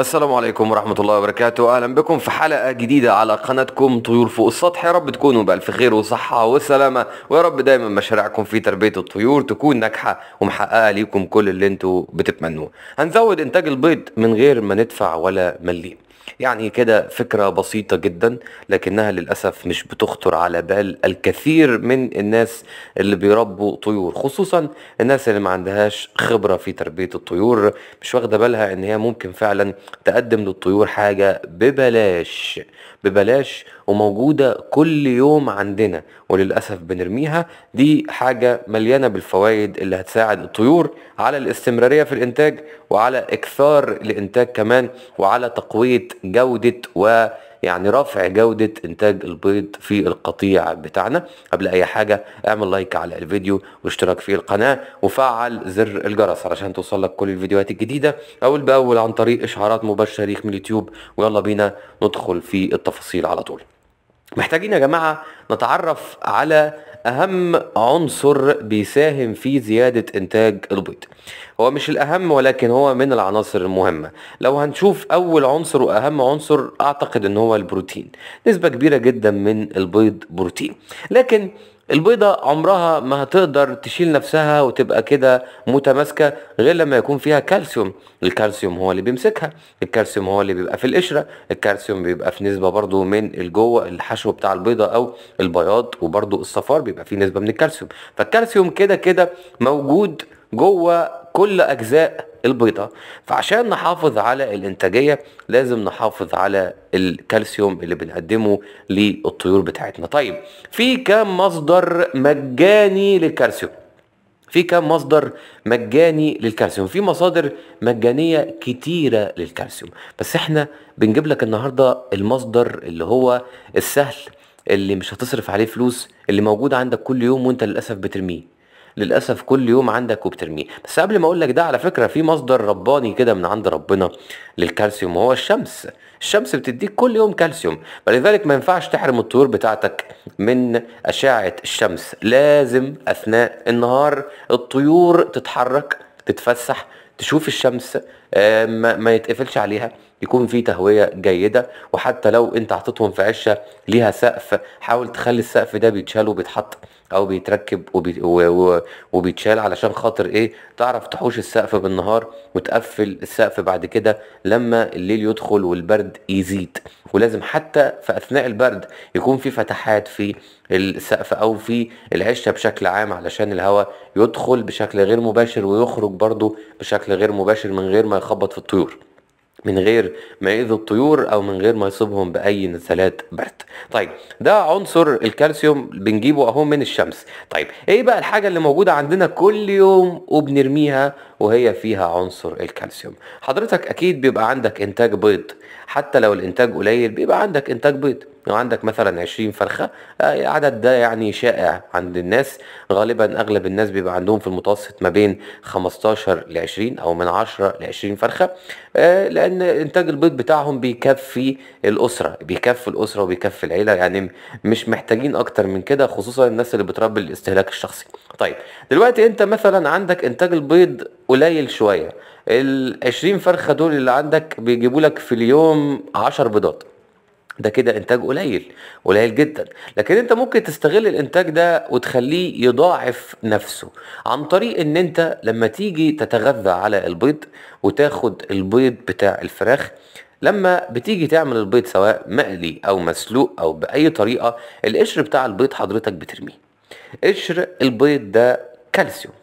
السلام عليكم ورحمة الله وبركاته أهلا بكم في حلقة جديدة على قناتكم طيور فوق السطح يا رب تكونوا بألف خير وصحة وسلامة ويا رب دايما مشاريعكم في تربية الطيور تكون ناجحة ومحققة ليكم كل اللي انتوا بتتمنوه هنزود إنتاج البيض من غير ما ندفع ولا مليم يعني كده فكرة بسيطة جدا لكنها للأسف مش بتخطر على بال الكثير من الناس اللي بيربوا طيور خصوصا الناس اللي ما عندهاش خبرة في تربية الطيور مش واخدة بالها ان هي ممكن فعلا تقدم للطيور حاجة ببلاش ببلاش وموجودة كل يوم عندنا وللأسف بنرميها دي حاجة مليانة بالفوائد اللي هتساعد الطيور على الاستمرارية في الإنتاج وعلى إكثار الإنتاج كمان وعلى تقوية جودة و يعني رفع جودة إنتاج البيض في القطيع بتاعنا قبل أي حاجة اعمل لايك على الفيديو واشتراك في القناة وفعل زر الجرس علشان توصلك كل الفيديوهات الجديدة أول بأول عن طريق إشعارات مباشرة ليك من اليوتيوب ويلا بينا ندخل في التفاصيل على طول محتاجين يا جماعة نتعرف على أهم عنصر بيساهم في زيادة إنتاج البيض هو مش الأهم ولكن هو من العناصر المهمة لو هنشوف أول عنصر وأهم عنصر أعتقد أن هو البروتين نسبة كبيرة جدا من البيض بروتين لكن البيضة عمرها ما هتقدر تشيل نفسها وتبقى كده متماسكة غير لما يكون فيها كالسيوم الكالسيوم هو اللي بيمسكها الكالسيوم هو اللي بيبقى في القشرة الكالسيوم بيبقى في نسبة برضو من الجوه الحشو بتاع البيضة او البياض وبرضو الصفار بيبقى فيه نسبة من الكالسيوم فالكالسيوم كده كده موجود جوه كل اجزاء البيضاء فعشان نحافظ على الانتاجية لازم نحافظ على الكالسيوم اللي بنقدمه للطيور بتاعتنا طيب في كام مصدر مجاني للكالسيوم في كام مصدر مجاني للكالسيوم في مصادر مجانيه كتيره للكالسيوم بس احنا بنجيب لك النهارده المصدر اللي هو السهل اللي مش هتصرف عليه فلوس اللي موجود عندك كل يوم وانت للاسف بترميه للاسف كل يوم عندك وبترميه بس قبل ما اقول لك ده على فكره في مصدر رباني كده من عند ربنا للكالسيوم وهو الشمس الشمس بتديك كل يوم كالسيوم فلذلك ما ينفعش تحرم الطيور بتاعتك من اشعه الشمس لازم اثناء النهار الطيور تتحرك تتفسح تشوف الشمس آه، ما, ما يتقفلش عليها يكون في تهويه جيده وحتى لو انت حاططهم في عشه ليها سقف حاول تخلي السقف ده بيتشال وبيتحط او بيتركب وبي... وبيتشال علشان خاطر ايه تعرف تحوش السقف بالنهار وتقفل السقف بعد كده لما الليل يدخل والبرد يزيد ولازم حتى في اثناء البرد يكون في فتحات في السقف او في العشه بشكل عام علشان الهواء يدخل بشكل غير مباشر ويخرج برضه بشكل غير مباشر من غير ما يخبط في الطيور من غير ما يؤذوا الطيور او من غير ما يصيبهم باي نزلات برد طيب ده عنصر الكالسيوم بنجيبه اهو من الشمس طيب ايه بقى الحاجه اللي موجوده عندنا كل يوم وبنرميها وهي فيها عنصر الكالسيوم حضرتك اكيد بيبقى عندك انتاج بيض حتى لو الانتاج قليل بيبقى عندك انتاج بيض لو عندك مثلا 20 فرخة العدد آه، ده يعني شائع عند الناس غالبا اغلب الناس بيبقى عندهم في المتوسط ما بين 15 ل 20 او من 10 ل 20 فرخة آه، لان انتاج البيض بتاعهم بيكفي الاسرة بيكفي الاسرة وبيكفي العيلة يعني مش محتاجين اكتر من كده خصوصا الناس اللي بتربي الاستهلاك الشخصي طيب دلوقتي انت مثلا عندك انتاج البيض قليل شوية ال 20 فرخة دول اللي عندك بيجيبوا لك في اليوم 10 بيضات ده كده انتاج قليل قليل جدا لكن انت ممكن تستغل الانتاج ده وتخليه يضاعف نفسه عن طريق ان انت لما تيجي تتغذى على البيض وتاخد البيض بتاع الفراخ لما بتيجي تعمل البيض سواء مقلي او مسلوق او باي طريقه القشر بتاع البيض حضرتك بترميه قشر البيض ده كالسيوم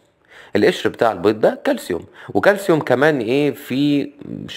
القشر بتاع البيض ده كالسيوم وكالسيوم كمان ايه في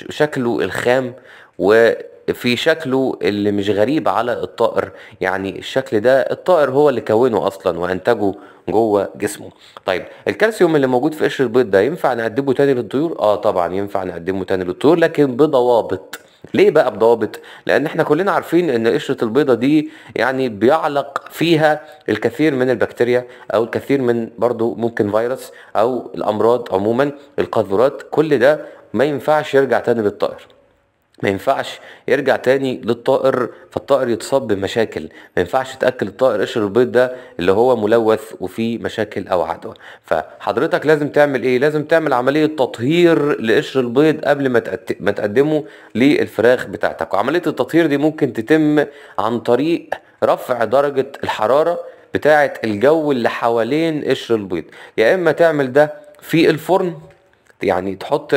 شكله الخام و في شكله اللي مش غريب على الطائر يعني الشكل ده الطائر هو اللي كونه اصلا وانتجه جوه جسمه طيب الكالسيوم اللي موجود في قشر البيض ده ينفع نقدمه تاني للطيور اه طبعا ينفع نقدمه تاني للطيور لكن بضوابط ليه بقى بضوابط لان احنا كلنا عارفين ان قشره البيضه دي يعني بيعلق فيها الكثير من البكتيريا او الكثير من برضو ممكن فيروس او الامراض عموما القاذورات كل ده ما ينفعش يرجع تاني للطائر ما ينفعش يرجع تاني للطائر فالطائر يتصاب بمشاكل ما ينفعش تاكل الطائر قشر البيض ده اللي هو ملوث وفيه مشاكل او عدوى فحضرتك لازم تعمل ايه لازم تعمل عمليه تطهير لقشر البيض قبل ما ما تقدمه للفراخ بتاعتك وعمليه التطهير دي ممكن تتم عن طريق رفع درجه الحراره بتاعه الجو اللي حوالين قشر البيض يا اما تعمل ده في الفرن يعني تحط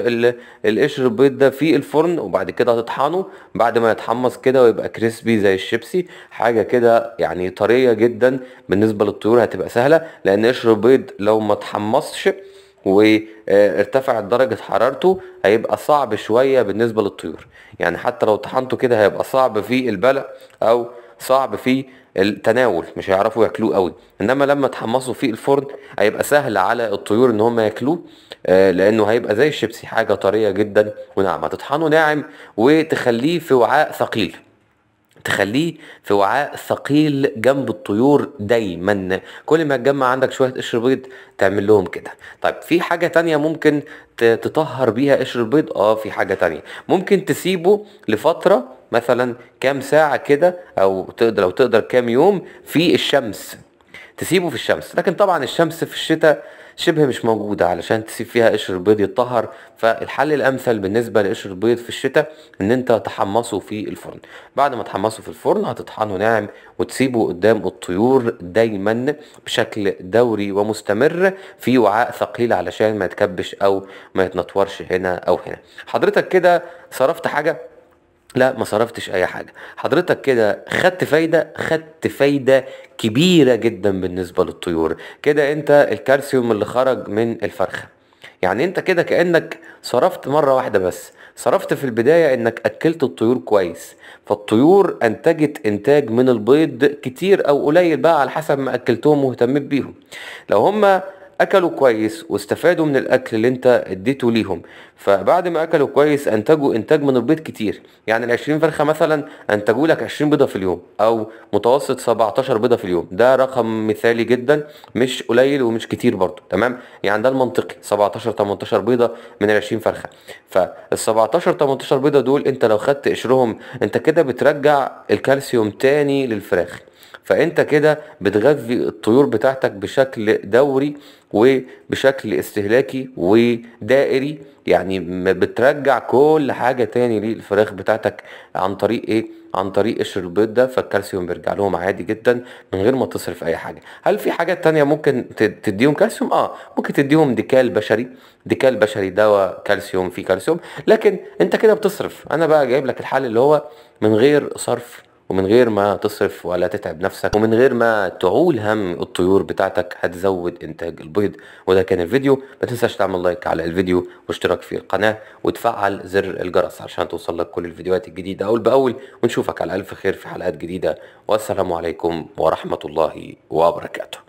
القشر البيض ده في الفرن وبعد كده هتطحنه بعد ما يتحمص كده ويبقى كريسبي زي الشيبسي حاجه كده يعني طريه جدا بالنسبه للطيور هتبقى سهله لان قشر البيض لو ما اتحمصش وارتفعت درجة حرارته هيبقى صعب شوية بالنسبة للطيور يعني حتى لو طحنته كده هيبقى صعب في البلع او صعب في التناول مش هيعرفوا ياكلوه قوي انما لما تحمصوا في الفرن هيبقى سهل على الطيور ان هم ياكلوه آه، لانه هيبقى زي الشيبسي حاجه طريه جدا وناعمه تطحنه ناعم وتخليه في وعاء ثقيل تخليه في وعاء ثقيل جنب الطيور دايما كل ما تجمع عندك شويه قشر بيض تعمل لهم كده طيب في حاجه تانية ممكن تطهر بيها قشر البيض اه في حاجه تانية ممكن تسيبه لفتره مثلا كام ساعه كده او تقدر لو تقدر كام يوم في الشمس تسيبه في الشمس لكن طبعا الشمس في الشتاء شبه مش موجودة علشان تسيب فيها قشر البيض يتطهر فالحل الأمثل بالنسبة لقشر البيض في الشتاء إن أنت تحمصه في الفرن بعد ما تحمصه في الفرن هتطحنه ناعم وتسيبه قدام الطيور دايما بشكل دوري ومستمر في وعاء ثقيل علشان ما يتكبش أو ما يتنطورش هنا أو هنا حضرتك كده صرفت حاجة لا ما صرفتش اي حاجه حضرتك كده خدت فايده خدت فايده كبيره جدا بالنسبه للطيور كده انت الكالسيوم اللي خرج من الفرخه يعني انت كده كانك صرفت مره واحده بس صرفت في البداية انك اكلت الطيور كويس فالطيور انتجت انتاج من البيض كتير او قليل بقى على حسب ما اكلتهم واهتميت بيهم لو هما اكلوا كويس واستفادوا من الاكل اللي انت اديته ليهم فبعد ما اكلوا كويس انتجوا انتاج من البيض كتير يعني ال 20 فرخه مثلا انتجوا لك 20 بيضه في اليوم او متوسط 17 بيضه في اليوم ده رقم مثالي جدا مش قليل ومش كتير برضه تمام يعني ده المنطقي 17 18 بيضه من ال 20 فرخه فال 17 18 بيضه دول انت لو خدت قشرهم انت كده بترجع الكالسيوم تاني للفراخ فانت كده بتغذي الطيور بتاعتك بشكل دوري وبشكل استهلاكي ودائري يعني بترجع كل حاجة تاني للفراخ بتاعتك عن طريق ايه عن طريق قشر البيض ده فالكالسيوم بيرجع لهم عادي جدا من غير ما تصرف اي حاجة هل في حاجات تانية ممكن تديهم كالسيوم اه ممكن تديهم ديكال بشري ديكال بشري دواء كالسيوم فيه كالسيوم لكن انت كده بتصرف انا بقى جايب لك الحل اللي هو من غير صرف ومن غير ما تصرف ولا تتعب نفسك ومن غير ما تعول هم الطيور بتاعتك هتزود انتاج البيض وده كان الفيديو ما تنساش تعمل لايك على الفيديو واشتراك في القناة وتفعل زر الجرس عشان توصل لك كل الفيديوهات الجديدة اول باول ونشوفك على الف خير في حلقات جديدة والسلام عليكم ورحمة الله وبركاته